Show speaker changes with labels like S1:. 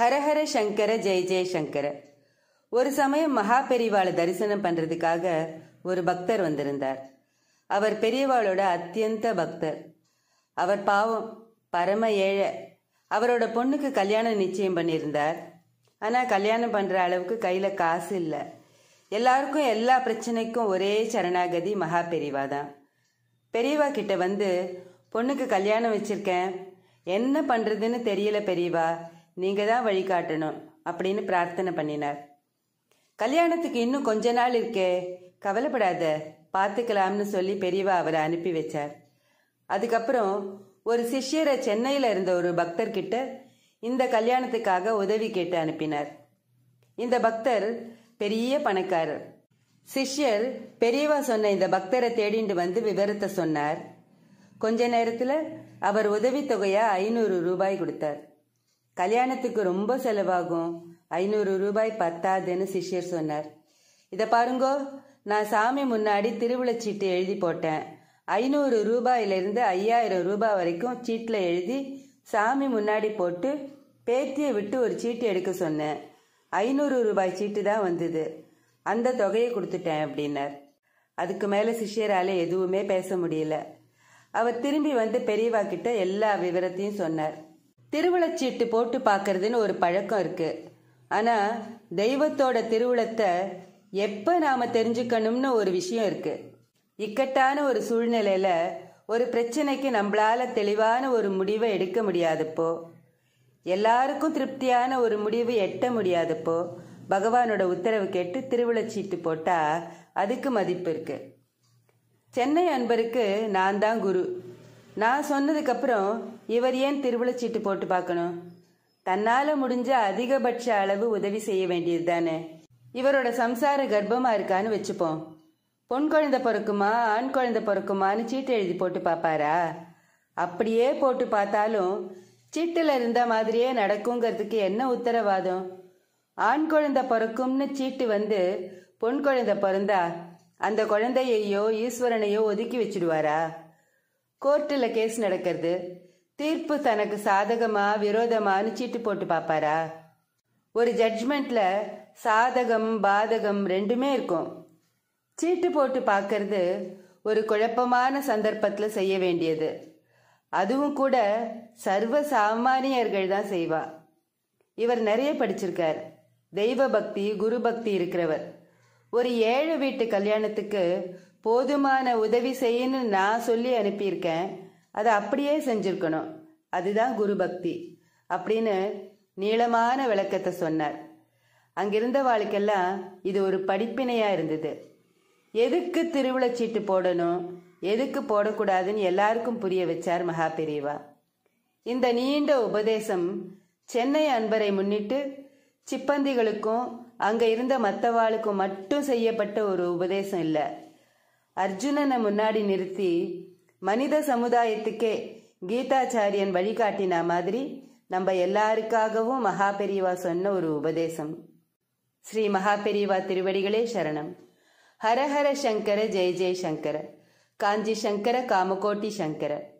S1: ஹரஹர சங்கர ஜெய ஜெயசங்கர ஒரு சமயம் மகா பெரிவாளை தரிசனம் பண்ணுறதுக்காக ஒரு பக்தர் வந்திருந்தார் அவர் பெரியவாளோட அத்தியந்த பக்தர் அவர் பாவம் பரம ஏழை அவரோட பொண்ணுக்கு கல்யாணம் நிச்சயம் பண்ணியிருந்தார் ஆனால் கல்யாணம் பண்ணுற அளவுக்கு கையில் காசு இல்லை எல்லாருக்கும் எல்லா பிரச்சனைக்கும் ஒரே சரணாகதி மகா பெரிவா தான் பெரியவா கிட்ட வந்து பொண்ணுக்கு கல்யாணம் வச்சிருக்கேன் என்ன பண்ணுறதுன்னு தெரியல பெரியவா நீங்கள் தான் வழிகாட்டணும் அப்படின்னு பிரார்த்தனை பண்ணினார் கல்யாணத்துக்கு இன்னும் கொஞ்ச நாள் இருக்கே கவலைப்படாத பார்த்துக்கலாம்னு சொல்லி பெரியவா அவரை அனுப்பி வச்சார் அதுக்கப்புறம் ஒரு சிஷ்யரை சென்னையில் இருந்த ஒரு பக்தர்கிட்ட இந்த கல்யாணத்துக்காக உதவி கேட்டு அனுப்பினார் இந்த பக்தர் பெரிய பணக்காரர் சிஷ்யர் பெரியவா சொன்ன இந்த பக்தரை தேடிண்டு வந்து விவரத்தை சொன்னார் கொஞ்ச நேரத்தில் அவர் உதவித்தொகையா ஐநூறு ரூபாய் கொடுத்தார் கல்யாணத்துக்கு ரொம்ப செலவாகும் ஐநூறு ரூபாய் பத்தாதுன்னு சிஷ்யர் சொன்னார் இதை பாருங்கோ நான் சாமி முன்னாடி சீட்டு எழுதி போட்டேன் ஐநூறு ரூபாயிலிருந்து ஐயாயிரம் ரூபாய் வரைக்கும் சீட்டில் எழுதி சாமி முன்னாடி போட்டு பேத்தியை விட்டு ஒரு சீட்டு எடுக்க சொன்னேன் ஐநூறு ரூபாய் சீட்டு தான் வந்தது அந்த தொகையை கொடுத்துட்டேன் அப்படின்னார் அதுக்கு மேலே சிஷ்யரால் எதுவுமே பேச முடியல அவர் திரும்பி வந்து பெரியவா கிட்ட எல்லா விவரத்தையும் சொன்னார் திருவிழச்சீட்டு போட்டு பார்க்கறதுன்னு ஒரு பழக்கம் இருக்குது ஆனால் தெய்வத்தோட திருவிழத்தை எப்போ நாம் தெரிஞ்சுக்கணும்னு ஒரு விஷயம் இருக்குது இக்கட்டான ஒரு சூழ்நிலையில் ஒரு பிரச்சனைக்கு நம்மளால தெளிவான ஒரு முடிவை எடுக்க முடியாதப்போ எல்லாருக்கும் திருப்தியான ஒரு முடிவு எட்ட முடியாதப்போ பகவானோட உத்தரவு கேட்டு திருவிழச்சீட்டு போட்டால் அதுக்கு மதிப்பு இருக்குது சென்னை அன்பருக்கு நான் தான் குரு நான் சொன்னதுக்கப்புறம் இவர் ஏன் திருவிழச்சீட்டு போட்டு பார்க்கணும் தன்னால் முடிஞ்ச அதிகபட்ச அளவு உதவி செய்ய வேண்டியது தானே இவரோட சம்சார கர்ப்பமாக இருக்கான்னு வச்சுப்போம் பொன் குழந்தை பிறக்குமா ஆண் குழந்தை பிறக்குமான்னு சீட்டு எழுதி போட்டு பார்ப்பாரா அப்படியே போட்டு பார்த்தாலும் சீட்டுல இருந்த மாதிரியே நடக்குங்கிறதுக்கு என்ன உத்தரவாதம் ஆண் குழந்தை பிறக்கும்னு சீட்டு வந்து பொன் குழந்தை பிறந்தா அந்த குழந்தையையோ ஈஸ்வரனையோ ஒதுக்கி வச்சிடுவாரா கோர்ட்டில் கேஸ் நடக்கிறது தீர்ப்பு தனக்கு சாதகமா விரோதமானு சீட்டு போட்டு பார்ப்பாரா ஒரு ஜட்ஜ்மெண்ட்ல சாதகம் பாதகம் ரெண்டுமே இருக்கும் சீட்டு போட்டு பார்க்கறது ஒரு குழப்பமான சந்தர்ப்பத்தில் செய்ய வேண்டியது அதுவும் கூட சர்வ சாமானியர்கள் தான் செய்வா இவர் நிறைய படிச்சிருக்கார் தெய்வ பக்தி குரு பக்தி இருக்கிறவர் ஒரு ஏழு வீட்டு கல்யாணத்துக்கு போதுமான உதவி செய்யுன்னு நான் சொல்லி அனுப்பியிருக்கேன் அதை அப்படியே செஞ்சுருக்கணும் அதுதான் குரு பக்தி அப்படின்னு நீளமான விளக்கத்தை சொன்னார் வாழ்க்கெல்லாம் இது ஒரு படிப்பினையாக இருந்தது எதுக்கு சீட்டு போடணும் எதுக்கு போடக்கூடாதுன்னு எல்லாருக்கும் புரிய வச்சார் மகா பெரியவா இந்த நீண்ட உபதேசம் சென்னை அன்பரை முன்னிட்டு சிப்பந்திகளுக்கும் அங்க இருந்த மத்தவாளுக்கும் மட்டும் செய்யப்பட்ட ஒரு உபதேசம் இல்லை அர்ஜுனனை முன்னாடி நிறுத்தி மனித சமுதாயத்துக்கே கீதாச்சாரியன் வழிகாட்டின மாதிரி நம்ம எல்லாருக்காகவும் மகா பெரியவா சொன்ன ஒரு உபதேசம் ஸ்ரீ மகா திருவடிகளே சரணம் ஹரஹர சங்கர ஜெய ஜெய சங்கர காஞ்சி சங்கர காமகோட்டி சங்கர